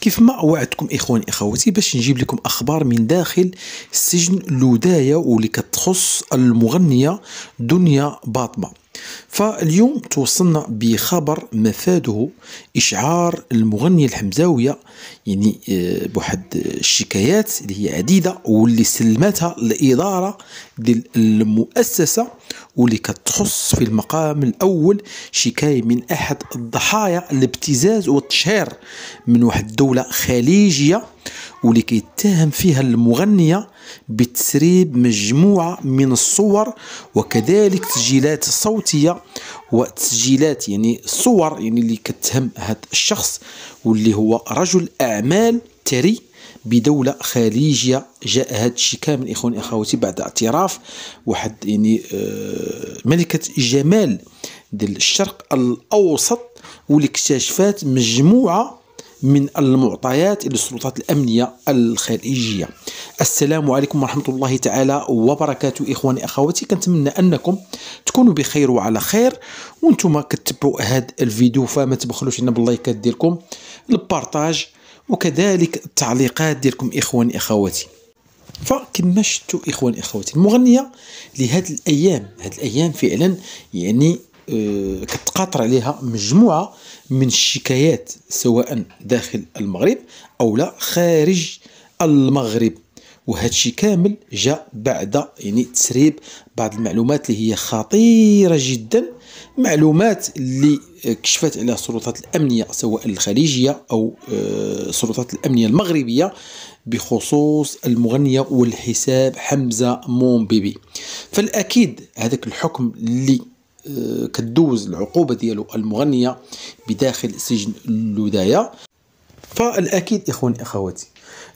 كيف ما وعدتكم اخواني اخواتي باش نجيب لكم اخبار من داخل سجن لودايا واللي كتخص المغنيه دنيا باطمه فاليوم توصلنا بخبر مفاده إشعار المغنية الحمزاوية يعني آه، بواحد الشكايات اللي هي عديدة واللي سلمتها الإدارة ديال المؤسسة واللي كتخص في المقام الأول شكاية من أحد الضحايا الابتزاز والتشهير من واحد الدولة خليجية واللي كيتهم فيها المغنية بتسريب مجموعة من الصور وكذلك تسجيلات صوتية وتسجيلات يعني صور يعني اللي كتهم هذا الشخص واللي هو رجل أعمال ثري بدولة خليجية جاء هذا الشيء كامل إخواني أخواتي بعد اعتراف واحد يعني آه، ملكة جمال ديال الشرق الأوسط واللي اكتشفات مجموعة من المعطيات للسلطات الأمنية الخليجية السلام عليكم ورحمة الله تعالى وبركاته إخواني أخواتي كنتمنى أنكم تكونوا بخير وعلى خير وانتم كتبعوا هذا الفيديو فما تبخلوش لنا باللايكات ديالكم البارتاج وكذلك التعليقات ديالكم إخواني أخواتي فكما شفتوا اخواني اخواتي المغنيه لهذه الايام هذه الايام فعلا يعني آه، كتقاطر عليها مجموعه من الشكايات سواء داخل المغرب او لا خارج المغرب وهادشي كامل جاء بعد يعني تسريب بعض المعلومات اللي هي خطيره جدا معلومات اللي كشفت على السلطات الامنيه سواء الخليجيه او آه، السلطات الامنيه المغربيه بخصوص المغنيه والحساب حمزه مومبيبي فالاكيد هذاك الحكم اللي آه، كدوز العقوبه ديالو المغنيه بداخل سجن اللدايه فالاكيد اخواني اخواتي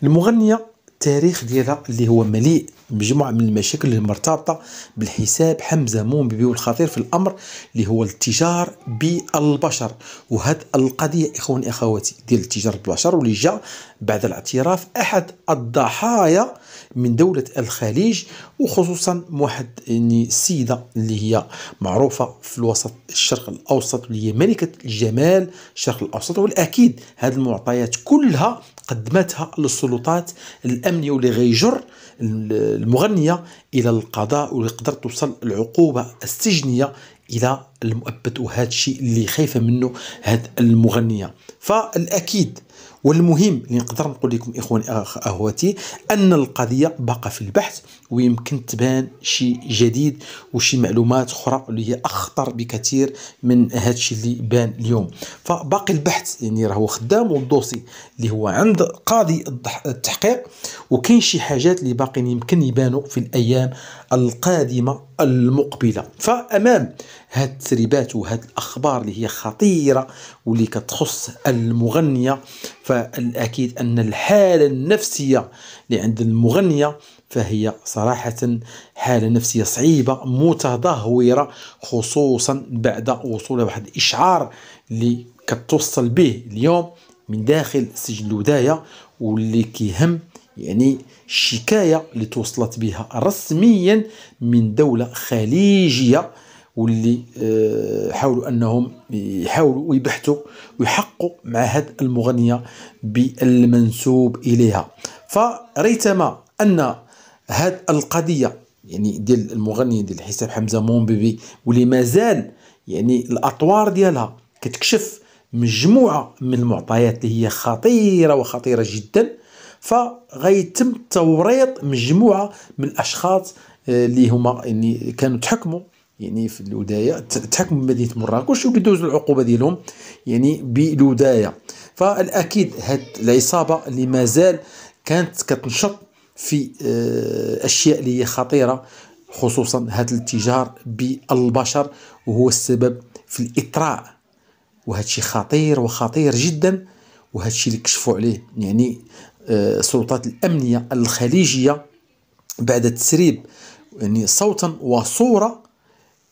المغنيه التاريخ ديالها اللي هو مليء بمجموعه من المشاكل المرتبطه بالحساب حمزه مومبي والخطير في الامر اللي هو التجار بالبشر وهذا القضيه اخواني اخواتي ديال التجار بالبشر واللي جاء بعد الاعتراف احد الضحايا من دولة الخليج وخصوصا واحد يعني السيدة اللي هي معروفة في الوسط الشرق الأوسط اللي هي ملكة الجمال الشرق الأوسط والأكيد هذه المعطيات كلها قدمتها للسلطات الأمنية واللي غيجر المغنية إلى القضاء واللي قدرت توصل العقوبة السجنية الى المؤبد وهذا الشيء اللي خايفه منه هاد المغنيه فالاكيد والمهم اللي نقدر نقول لكم اخواني اخواتي ان القضيه باقا في البحث ويمكن تبان شيء جديد وشي معلومات اخرى اللي هي اخطر بكثير من هذا الشيء اللي بان اليوم فباقي البحث يعني راهو خدام والدوسي اللي هو عند قاضي التحقيق وكاين شي حاجات اللي باقيين يمكن يبانوا في الايام القادمه المقبله فامام هاد التسريبات وهاد الاخبار اللي هي خطيره واللي كتخص المغنيه فالاكيد ان الحاله النفسيه اللي عند المغنيه فهي صراحة حالة نفسية صعيبة متدهورة خصوصا بعد وصول واحد الإشعار اللي كتوصل به اليوم من داخل سجن الوداية واللي كيهم يعني الشكاية اللي توصلت بها رسميا من دولة خليجية واللي آه، حاولوا انهم يحاولوا ويبحثوا ويحققوا مع هذه المغنيه بالمنسوب اليها فريتما ان هذه القضيه يعني ديال المغنيه ديال حساب حمزه مومبيبي واللي مازال يعني الاطوار ديالها كتكشف مجموعه من المعطيات اللي هي خطيره وخطيره جدا فغيتم توريط مجموعه من الاشخاص آه، اللي هما يعني كانوا تحكموا يعني في الودايه تحكم بمدينه مراكش وبيدوز العقوبه ديالهم يعني بالودايه فالاكيد هاد العصابه اللي مازال كانت كتنشط في آه، اشياء اللي هي خطيره خصوصا هذا التجار بالبشر وهو السبب في الاطراء وهذا شيء خطير وخطير جدا وهذا الشيء اللي كشفوا عليه يعني السلطات آه، الامنيه الخليجيه بعد تسريب يعني صوتا وصوره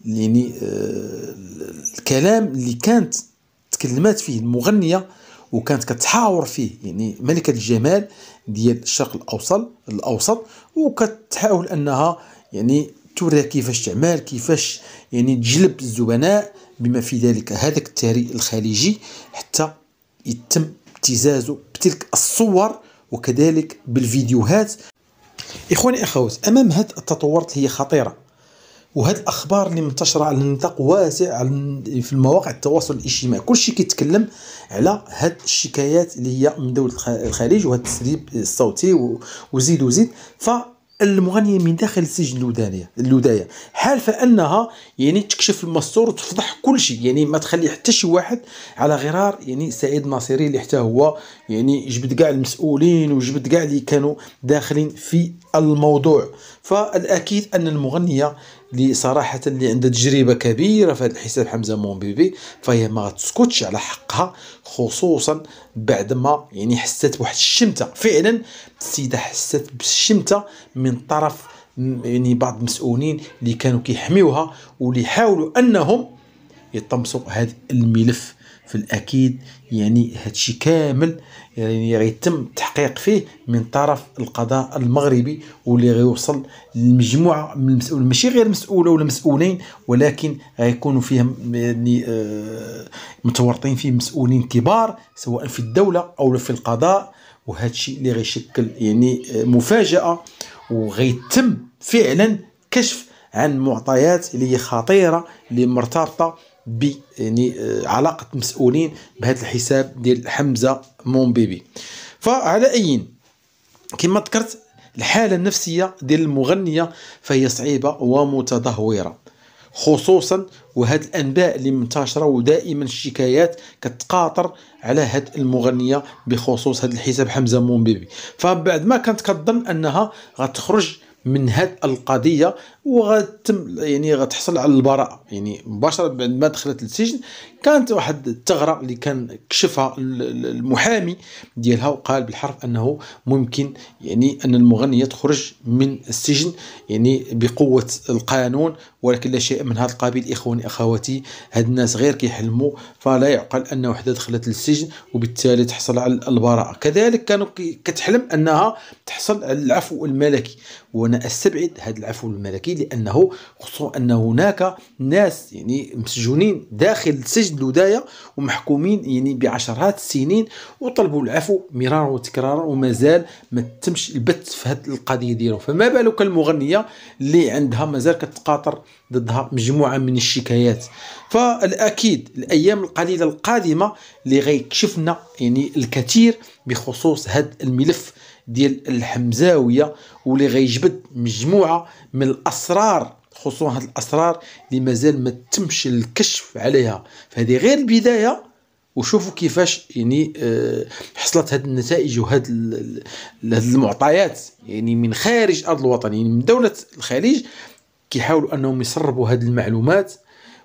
يعني آه، الكلام اللي كانت تكلمات فيه المغنيه وكانت كتحاور فيه يعني ملكه الجمال ديال الشرق الاوسط الاوسط وكتحاول انها يعني توريها كيفاش تعمل كيفاش يعني تجلب الزبناء بما في ذلك هذاك التاريخ الخليجي حتى يتم ابتزازه بتلك الصور وكذلك بالفيديوهات اخواني اخوات امام هذه التطورات هي خطيره وهاد الاخبار اللي منتشره على نطاق واسع في المواقع التواصل الاجتماعي كلشي كيتكلم على هاد الشكايات اللي هي من دوله الخليج وهاد التسريب الصوتي وزيد وزيد ف المغنيه من داخل السجن اللودانيه اللودايه حالف انها يعني تكشف المستور وتفضح كل شيء يعني ما تخلي حتى شي واحد على غرار يعني سعيد ناصري اللي حتى هو يعني جبد كاع المسؤولين وجبد كاع اللي كانوا داخلين في الموضوع فالاكيد ان المغنيه اللي صراحه اللي عندها تجربه كبيره في هذا الحساب حمزه مون بيبي فهي ما تسكتش على حقها خصوصا بعد ما يعني حست بواحد الشمته فعلا السيده حست بالشمته من طرف يعني بعض المسؤولين اللي كانوا كيحميوها واللي حاولوا انهم يطمسوا هذا الملف في الاكيد يعني هادشي كامل يعني غيتم التحقيق فيه من طرف القضاء المغربي واللي غيوصل لمجموعه من المسؤول ماشي غير مسؤوله ولا مسؤولين ولكن غيكونوا فيهم يعني آه، متورطين فيه مسؤولين كبار سواء في الدوله او في القضاء وهذا الشيء اللي غيشكل يعني آه، مفاجاه وغيتم فعلا كشف عن معطيات اللي هي خطيره اللي مرتبطه ب يعني آه، علاقه مسؤولين بهذا الحساب ديال حمزه مون بيبي فعلى اي كما ذكرت الحاله النفسيه ديال المغنيه فهي صعيبه ومتدهوره خصوصا وهاد الانباء اللي منتشره ودائما الشكايات كتقاطر على هاد المغنيه بخصوص هاد الحساب حمزه بيبي فبعد ما كانت كتظن انها غتخرج من هذه القضيه وغتم يعني غتحصل على البراءه يعني مباشره بعد ما دخلت للسجن كانت واحد الثغره اللي كان كشفها المحامي ديالها وقال بالحرف انه ممكن يعني ان المغنيه تخرج من السجن يعني بقوه القانون ولكن لا شيء من هذا القبيل اخواني اخواتي هاد الناس غير كيحلموا فلا يعقل ان وحده دخلت للسجن وبالتالي تحصل على البراءه كذلك كانوا كتحلم انها تحصل على العفو الملكي وانا استبعد هذا العفو الملكي لانه خصوصا ان هناك ناس يعني مسجونين داخل سجن الودايه ومحكومين يعني بعشرات السنين وطلبوا العفو مرارا وتكرارا ومازال ما تمش البت في هذه القضيه ديالو فما بالك المغنيه اللي عندها مازال كتقاطر ضدها مجموعه من الشكايات فالاكيد الايام القليله القادمه اللي غيكشفنا يعني الكثير بخصوص هذا الملف ديال الحمزاويه واللي غيجبد مجموعه من الاسرار خصوصا هاد الاسرار اللي مازال ما تمش الكشف عليها فهذه غير البدايه وشوفوا كيفاش يعني آه، حصلت هاد النتائج وهاد المعطيات يعني من خارج ارض الوطن يعني من دوله الخليج كيحاولوا انهم يسربوا هاد المعلومات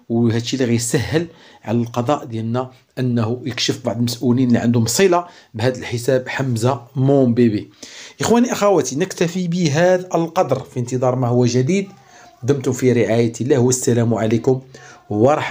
وهذا اللي غيسهل على القضاء ديالنا انه يكشف بعض المسؤولين اللي عندهم صله بهذا الحساب حمزه مون بيبي اخواني اخواتي نكتفي بهذا القدر في انتظار ما هو جديد دمتم في رعايه الله والسلام عليكم ورحمه